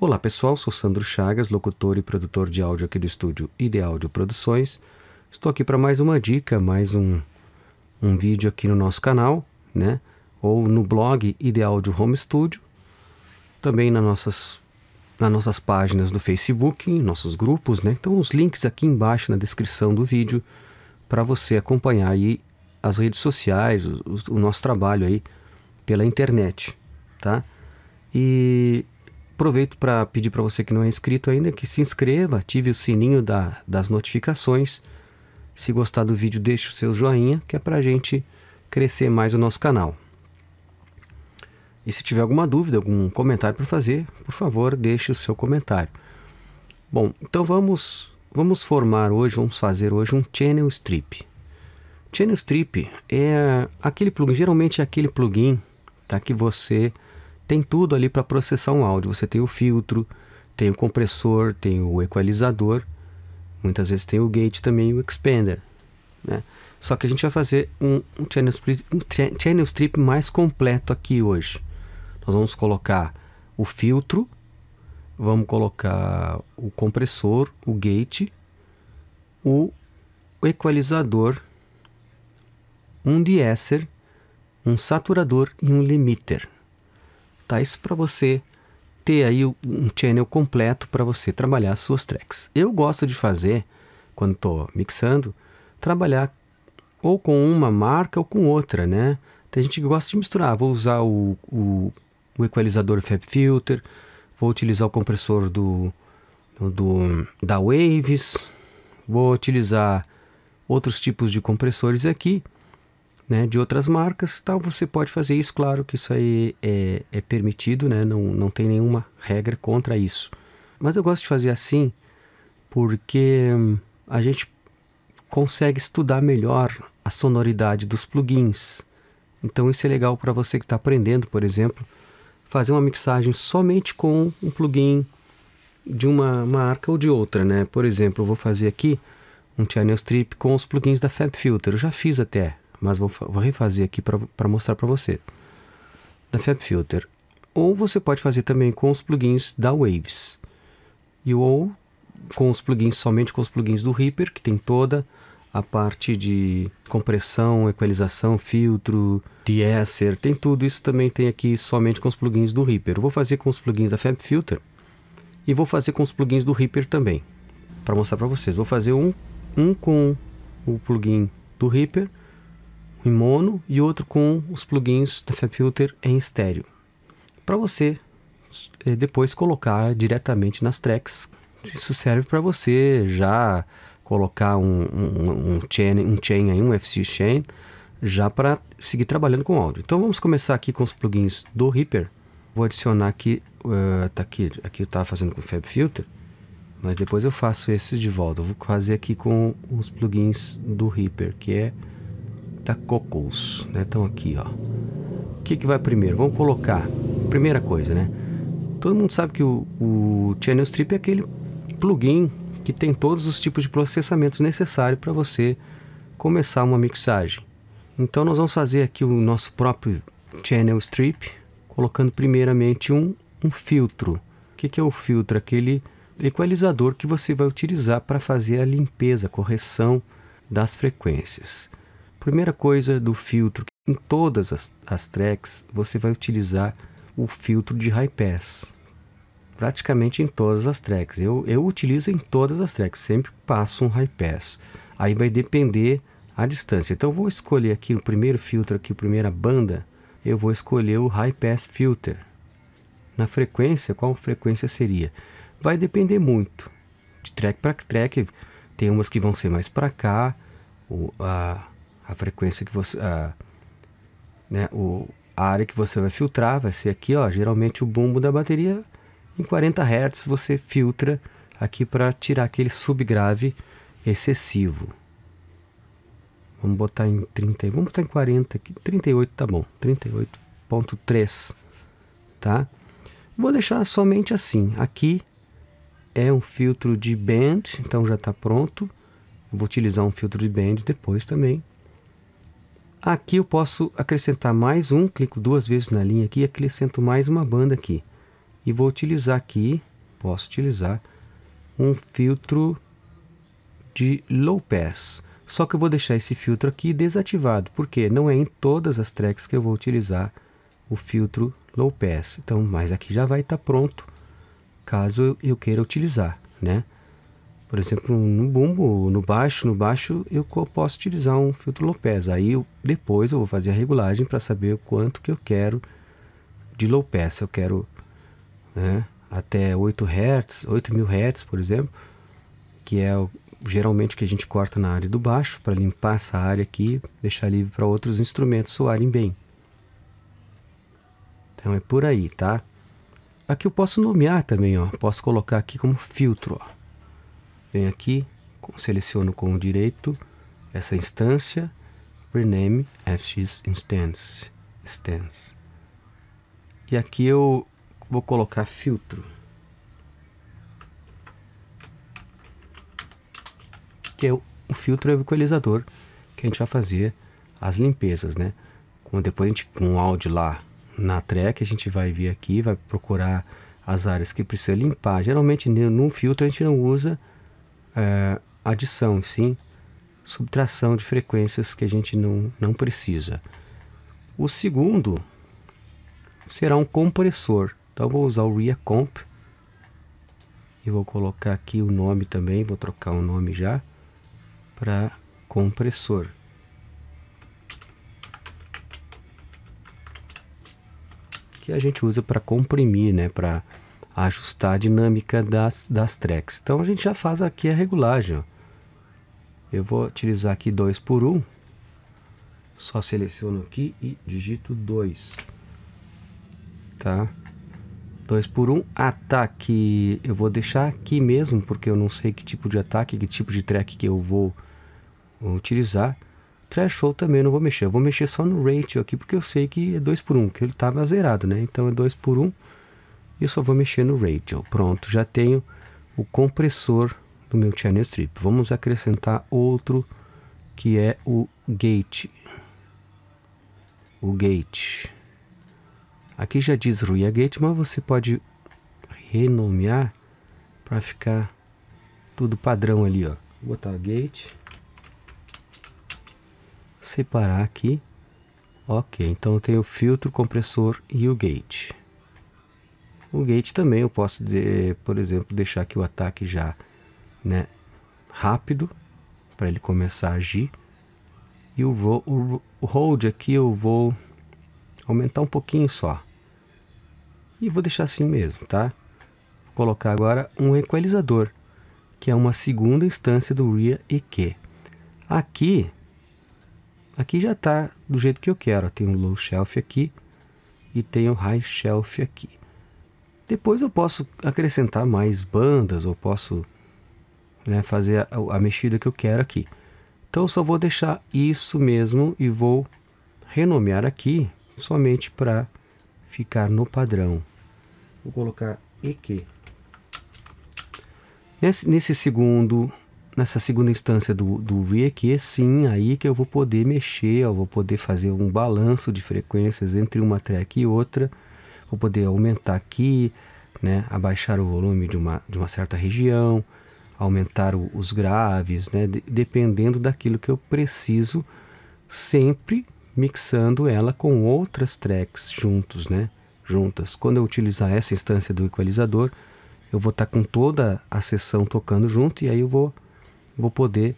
Olá pessoal, sou Sandro Chagas, locutor e produtor de áudio aqui do estúdio Ideáudio Produções. Estou aqui para mais uma dica, mais um, um vídeo aqui no nosso canal, né? Ou no blog Ideáudio Home Studio, também nas nossas, nas nossas páginas do Facebook, nossos grupos, né? Então os links aqui embaixo na descrição do vídeo para você acompanhar aí as redes sociais, o, o nosso trabalho aí pela internet, tá? E Aproveito para pedir para você que não é inscrito ainda que se inscreva, ative o sininho da, das notificações. Se gostar do vídeo, deixe o seu joinha, que é para a gente crescer mais o nosso canal. E se tiver alguma dúvida, algum comentário para fazer, por favor, deixe o seu comentário. Bom, então vamos, vamos formar hoje, vamos fazer hoje um Channel Strip. Channel Strip é aquele plugin, geralmente é aquele plugin tá, que você tem tudo ali para processar um áudio. Você tem o filtro, tem o compressor, tem o equalizador, muitas vezes tem o gate também, o expander, né? Só que a gente vai fazer um, um, channel, strip, um channel strip mais completo aqui hoje. Nós vamos colocar o filtro, vamos colocar o compressor, o gate, o equalizador, um deesser, um saturador e um limiter tá? Isso para você ter aí um channel completo para você trabalhar as suas tracks. Eu gosto de fazer, quando estou mixando, trabalhar ou com uma marca ou com outra, né? Tem gente que gosta de misturar. Vou usar o, o, o equalizador Fab Filter, vou utilizar o compressor do, do da Waves, vou utilizar outros tipos de compressores aqui né, de outras marcas, tal, você pode fazer isso, claro que isso aí é, é permitido, né, não, não tem nenhuma regra contra isso. Mas eu gosto de fazer assim porque hum, a gente consegue estudar melhor a sonoridade dos plugins. Então isso é legal para você que está aprendendo, por exemplo, fazer uma mixagem somente com um plugin de uma marca ou de outra, né? Por exemplo, eu vou fazer aqui um channel strip com os plugins da FabFilter. Eu já fiz até, mas vou, vou refazer aqui para mostrar para você, da FabFilter. Ou você pode fazer também com os plugins da Waves, e ou com os plugins, somente com os plugins do Reaper, que tem toda a parte de compressão, equalização, filtro, deesser, tem tudo. Isso também tem aqui somente com os plugins do Reaper. Eu vou fazer com os plugins da FabFilter e vou fazer com os plugins do Reaper também, para mostrar para vocês. Vou fazer um, um com o plugin do Reaper em mono e outro com os plugins da FabFilter em estéreo. Para você é, depois colocar diretamente nas tracks. Isso serve para você já colocar um, um, um, chain, um chain aí, um FC chain, já para seguir trabalhando com áudio. Então vamos começar aqui com os plugins do Reaper. Vou adicionar aqui, uh, tá aqui, aqui eu estava fazendo com o FabFilter, mas depois eu faço esses de volta. Eu vou fazer aqui com os plugins do Reaper, que é cocos, né? Então aqui, ó. O que que vai primeiro? Vamos colocar, primeira coisa, né? Todo mundo sabe que o, o Channel Strip é aquele plugin que tem todos os tipos de processamentos necessários para você começar uma mixagem. Então nós vamos fazer aqui o nosso próprio Channel Strip, colocando primeiramente um, um filtro. O que, que é o filtro? Aquele equalizador que você vai utilizar para fazer a limpeza, a correção das frequências. Primeira coisa do filtro, em todas as, as tracks você vai utilizar o filtro de high pass, praticamente em todas as tracks. Eu, eu utilizo em todas as tracks, sempre passo um high pass. Aí vai depender a distância. Então vou escolher aqui o primeiro filtro aqui, a primeira banda, eu vou escolher o high pass filter. Na frequência, qual frequência seria? Vai depender muito de track para track. Tem umas que vão ser mais para cá, o a a frequência que você. A, né, o, a área que você vai filtrar vai ser aqui, ó. Geralmente o bumbo da bateria em 40 Hz você filtra aqui para tirar aquele subgrave excessivo. Vamos botar em 30, vamos botar em 40 aqui. 38 tá bom, 38.3, tá? Vou deixar somente assim. Aqui é um filtro de band, então já está pronto. vou utilizar um filtro de band depois também. Aqui eu posso acrescentar mais um, clico duas vezes na linha aqui e acrescento mais uma banda aqui. E vou utilizar aqui, posso utilizar um filtro de low pass. Só que eu vou deixar esse filtro aqui desativado, porque não é em todas as tracks que eu vou utilizar o filtro low pass. Então, mas aqui já vai estar tá pronto, caso eu queira utilizar, né? Por exemplo, no bumbo, no baixo, no baixo eu posso utilizar um filtro Lopez. Aí eu, depois eu vou fazer a regulagem para saber o quanto que eu quero de low pass. eu quero né, até 8 Hz, 8000 Hz, por exemplo, que é geralmente o que a gente corta na área do baixo para limpar essa área aqui, deixar livre para outros instrumentos soarem bem. Então é por aí, tá? Aqui eu posso nomear também, ó. Posso colocar aqui como filtro, ó venho aqui, seleciono com o direito essa instância, rename fx instance, instance. E aqui eu vou colocar filtro. Que é o, o filtro é o equalizador que a gente vai fazer as limpezas, né? Como depois a gente com o áudio lá na track, a gente vai vir aqui, vai procurar as áreas que precisa limpar. Geralmente num filtro a gente não usa é, adição, sim subtração de frequências que a gente não, não precisa. O segundo será um compressor. Então vou usar o ReaComp Comp e vou colocar aqui o nome também, vou trocar o nome já para compressor. Que a gente usa para comprimir, né, para ajustar a dinâmica das, das tracks. Então a gente já faz aqui a regulagem. Ó. Eu vou utilizar aqui 2 por 1. Um. Só seleciono aqui e digito 2. Tá? 2 por 1. Um. Ataque eu vou deixar aqui mesmo, porque eu não sei que tipo de ataque, que tipo de track que eu vou utilizar. Threshold também não vou mexer. Eu vou mexer só no ratio aqui, porque eu sei que é 2 por 1, um, que ele estava zerado, né? Então é 2 por 1. Um eu só vou mexer no radial Pronto, já tenho o compressor do meu channel strip. Vamos acrescentar outro que é o gate. O gate. Aqui já diz Ruia Gate, mas você pode renomear para ficar tudo padrão ali, ó. Vou botar gate. Separar aqui. Ok, então eu tenho o filtro, compressor e o gate. O gate também eu posso, de, por exemplo, deixar aqui o ataque já né, rápido para ele começar a agir. E o, o, o hold aqui eu vou aumentar um pouquinho só. E vou deixar assim mesmo, tá? Vou colocar agora um equalizador, que é uma segunda instância do RIA EQ. Aqui, aqui já está do jeito que eu quero. Tem um low shelf aqui e tem o high shelf aqui. Depois eu posso acrescentar mais bandas, ou posso né, fazer a, a mexida que eu quero aqui. Então eu só vou deixar isso mesmo e vou renomear aqui somente para ficar no padrão. Vou colocar EQ. Nesse, nesse segundo, nessa segunda instância do, do VEQ, sim, aí que eu vou poder mexer, eu vou poder fazer um balanço de frequências entre uma track e outra vou poder aumentar aqui, né, abaixar o volume de uma, de uma certa região, aumentar o, os graves, né, de, dependendo daquilo que eu preciso, sempre mixando ela com outras tracks juntos, né, juntas. Quando eu utilizar essa instância do equalizador, eu vou estar tá com toda a sessão tocando junto e aí eu vou, vou poder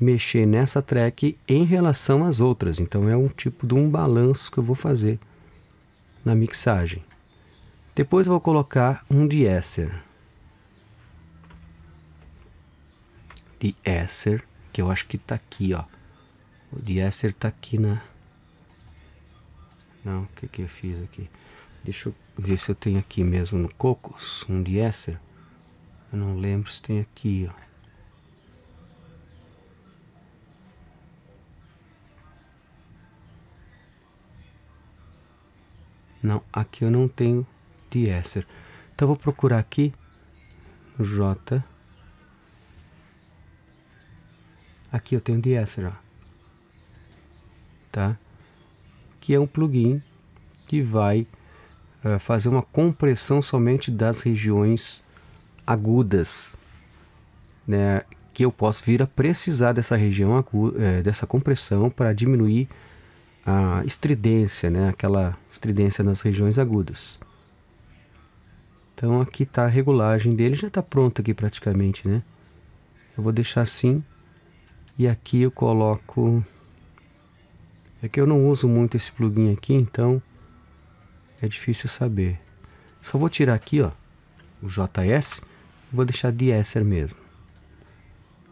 mexer nessa track em relação às outras. Então é um tipo de um balanço que eu vou fazer na mixagem. Depois vou colocar um diéster. Diéster, que eu acho que está aqui, ó. O diéster está aqui na... Não, o que que eu fiz aqui? Deixa eu ver se eu tenho aqui mesmo no Cocos um diéster. Eu não lembro se tem aqui, ó. Não, aqui eu não tenho diéster. Então vou procurar aqui J. Aqui eu tenho diéster, ó. Tá? Que é um plugin que vai uh, fazer uma compressão somente das regiões agudas, né? Que eu posso vir a precisar dessa região aguda, eh, dessa compressão para diminuir a estridência, né? Aquela estridência nas regiões agudas. Então aqui está a regulagem dele, já está pronta aqui praticamente, né? Eu vou deixar assim e aqui eu coloco... É que eu não uso muito esse plugin aqui, então é difícil saber. Só vou tirar aqui, ó, o JS e vou deixar de Esser mesmo.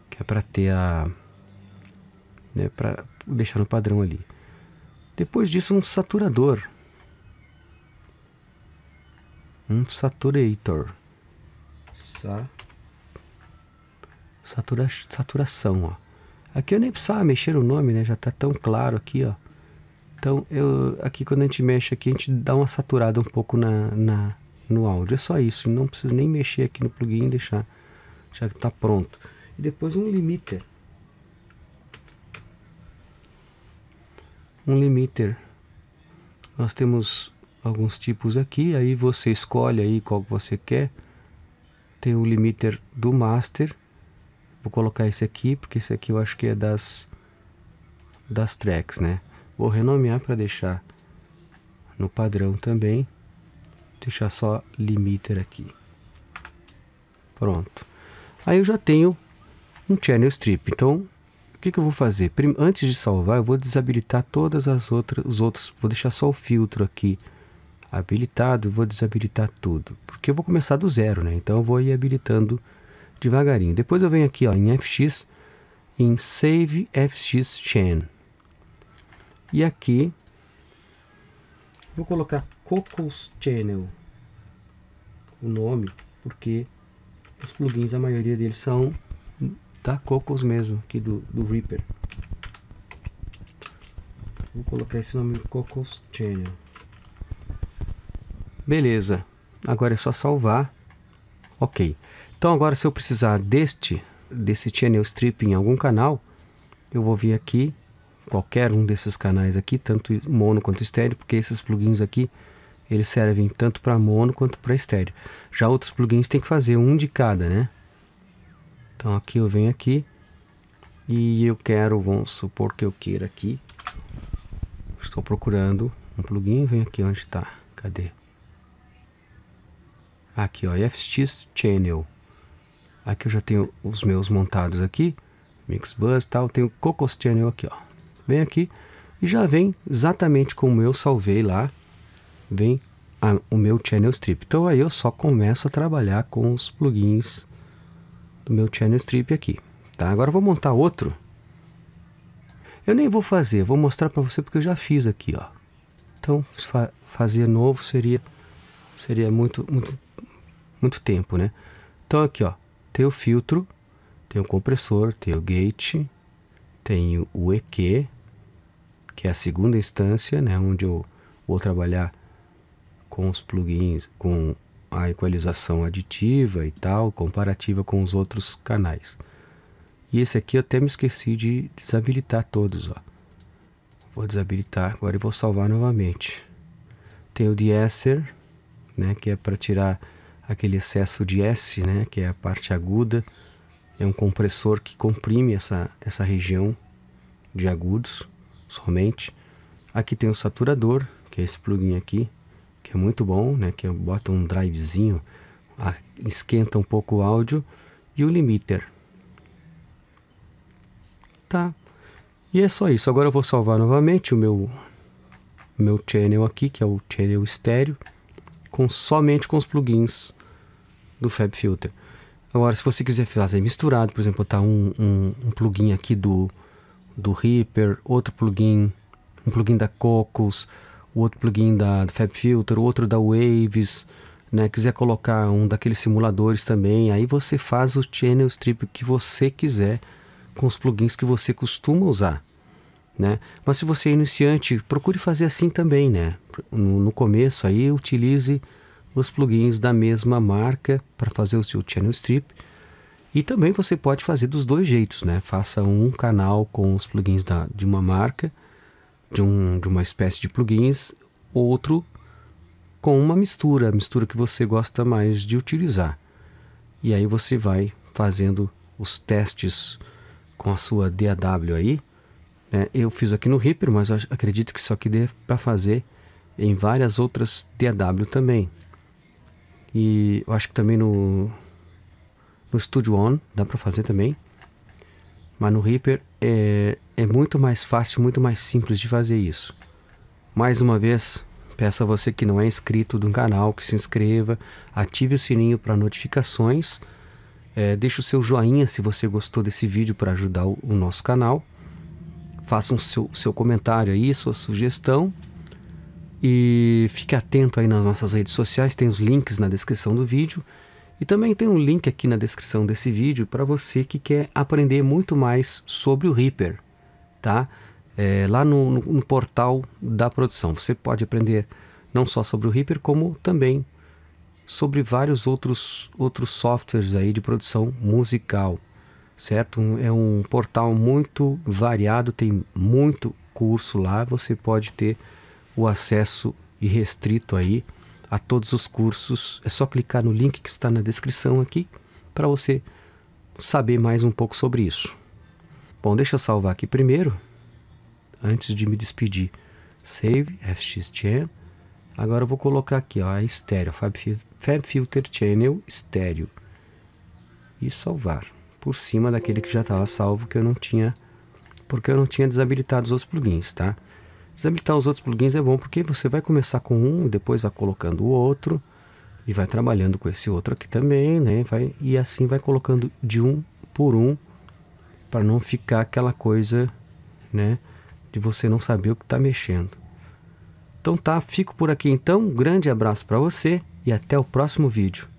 Que é para ter a... Né, para deixar no padrão ali. Depois disso, um saturador. Um saturator. Sa Satura saturação, ó. Aqui eu nem precisava mexer o nome, né? Já tá tão claro aqui, ó. Então, eu, aqui quando a gente mexe aqui, a gente dá uma saturada um pouco na, na no áudio. É só isso, não precisa nem mexer aqui no plugin e deixar, já que tá pronto. E depois um limiter. Um limiter. Nós temos alguns tipos aqui, aí você escolhe aí qual que você quer. Tem o limiter do master. Vou colocar esse aqui, porque esse aqui eu acho que é das das tracks, né? Vou renomear para deixar no padrão também. Deixar só limiter aqui. Pronto. Aí eu já tenho um channel strip. Então, o que, que eu vou fazer? Antes de salvar, eu vou desabilitar todas as outras, os outros. Vou deixar só o filtro aqui habilitado, vou desabilitar tudo, porque eu vou começar do zero, né? Então eu vou ir habilitando devagarinho. Depois eu venho aqui ó, em FX, em Save FX Chain. E aqui vou colocar Cocos Channel o nome, porque os plugins, a maioria deles são da Cocos mesmo, aqui do, do Reaper. Vou colocar esse nome Cocos Channel. Beleza. Agora é só salvar. Ok. Então agora se eu precisar deste, desse channel strip em algum canal, eu vou vir aqui, qualquer um desses canais aqui, tanto mono quanto estéreo, porque esses plugins aqui, eles servem tanto para mono quanto para estéreo. Já outros plugins tem que fazer um de cada, né? Então aqui eu venho aqui e eu quero, vamos supor que eu queira aqui, estou procurando um plugin, vem aqui onde está, cadê? Aqui, ó, FX Channel. Aqui eu já tenho os meus montados aqui. Mix Bus tal. Tenho Cocos Channel aqui, ó. Vem aqui e já vem exatamente como eu salvei lá. Vem a, o meu Channel Strip. Então aí eu só começo a trabalhar com os plugins do meu Channel Strip aqui. Tá? Agora eu vou montar outro. Eu nem vou fazer, vou mostrar para você porque eu já fiz aqui, ó. Então, fa fazer novo seria seria muito muito muito tempo, né? Então aqui, ó, tem o filtro, tem o compressor, tem o gate, tem o EQ, que é a segunda instância, né, onde eu vou trabalhar com os plugins, com a equalização aditiva e tal, comparativa com os outros canais. E esse aqui eu até me esqueci de desabilitar todos, ó. Vou desabilitar agora e vou salvar novamente. Tem o de Esser, né, que é para tirar aquele excesso de S, né, que é a parte aguda, é um compressor que comprime essa, essa região de agudos somente. Aqui tem o saturador, que é esse plugin aqui, que é muito bom, né, que bota um drivezinho, esquenta um pouco o áudio, e o limiter. Tá. E é só isso. Agora eu vou salvar novamente o meu meu channel aqui, que é o channel estéreo, com somente com os plugins do Fab Filter. Agora, se você quiser fazer misturado, por exemplo, tá um, um, um plugin aqui do, do Reaper, outro plugin, um plugin da Cocos, outro plugin da do Fab Filter, outro da Waves, né? Quiser colocar um daqueles simuladores também, aí você faz o channel strip que você quiser com os plugins que você costuma usar. Né? Mas se você é iniciante, procure fazer assim também, né? No, no começo aí utilize os plugins da mesma marca para fazer o seu channel strip. E também você pode fazer dos dois jeitos, né? Faça um canal com os plugins da, de uma marca, de, um, de uma espécie de plugins, outro com uma mistura, a mistura que você gosta mais de utilizar. E aí você vai fazendo os testes com a sua DAW aí. Né? Eu fiz aqui no Reaper, mas acredito que isso aqui dê para fazer em várias outras DAW também. E eu acho que também no, no Studio One dá para fazer também. Mas no Reaper é, é muito mais fácil, muito mais simples de fazer isso. Mais uma vez, peço a você que não é inscrito do canal que se inscreva, ative o sininho para notificações, é, deixe o seu joinha se você gostou desse vídeo para ajudar o, o, nosso canal, faça um seu, seu comentário aí, sua sugestão e fique atento aí nas nossas redes sociais, tem os links na descrição do vídeo. E também tem um link aqui na descrição desse vídeo para você que quer aprender muito mais sobre o Reaper, tá? É, lá no, no, no, portal da produção. Você pode aprender não só sobre o Reaper, como também sobre vários outros, outros softwares aí de produção musical, certo? É um portal muito variado, tem muito curso lá, você pode ter o acesso irrestrito aí a todos os cursos. É só clicar no link que está na descrição aqui para você saber mais um pouco sobre isso. Bom, deixa eu salvar aqui primeiro, antes de me despedir. Save, FXChem. Agora eu vou colocar aqui, ó, a estéreo, FabFilter Channel estéreo. E salvar, por cima daquele que já estava salvo, que eu não tinha, porque eu não tinha desabilitado os outros plugins, tá? Desabilitar os outros plugins é bom porque você vai começar com um e depois vai colocando o outro e vai trabalhando com esse outro aqui também, né? Vai, e assim vai colocando de um por um para não ficar aquela coisa, né? De você não saber o que está mexendo. Então tá, fico por aqui então. Um grande abraço para você e até o próximo vídeo.